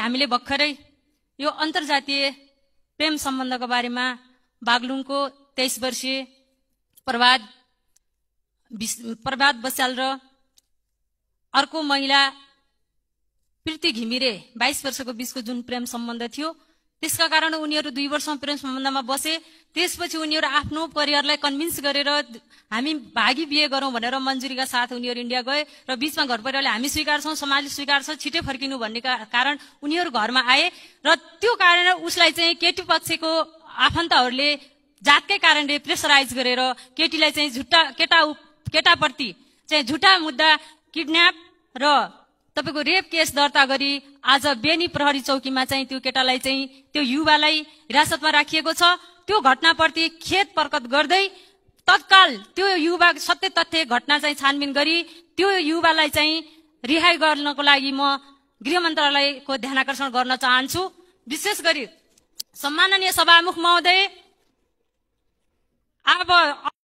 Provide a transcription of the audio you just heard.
हामीले भर्खरै यो अन्तर्जातीय प्रेम सम्बन्धको बारेमा बागलुङको तेइस वर्षीय प्रभात प्रभात बस्याल र अर्को महिला प्रीति घिमिरे बाइस वर्षको बिचको जुन प्रेम सम्बन्ध थियो त्यसका कारण उनीहरू दुई वर्षमा प्रेम सम्बन्धमा बसे त्यसपछि उनीहरू आफ्नो परिवारलाई कन्भिन्स गरेर हामी भागी बिहे गरौँ भनेर मन्जुरीका साथ उनीहरू इन्डिया गए र बिचमा घर परिवारले हामी स्वीकार्छौँ समाजले स्वीकार्छ छिटै फर्किनु भन्ने कारण उनीहरू घरमा आए र त्यो कारण उसलाई चाहिँ केटी पक्षको आफन्तहरूले जातकै कारणले प्रेसराइज गरेर केटीलाई चाहिँ झुट्टा केटा केटाप्रति चाहिँ झुटा मुद्दा किडन्याप र तपाईँको रेप केस दर्ता गरी आज बेनी प्रहरी चौकीमा चाहिँ त्यो केटालाई चाहिँ त्यो युवालाई हिरासतमा राखिएको छ त्यो घटनाप्रति खेत प्रकट गर्दै तत्काल त्यो युवा सत्य तथ्य घटना चाहिँ छानबिन गरी त्यो युवालाई चाहिँ रिहाई गर्नको लागि म गृह मन्त्रालयको ध्यान आकर्षण गर्न चाहन्छु विशेष गरी सम्माननीय सभामुख महोदय अब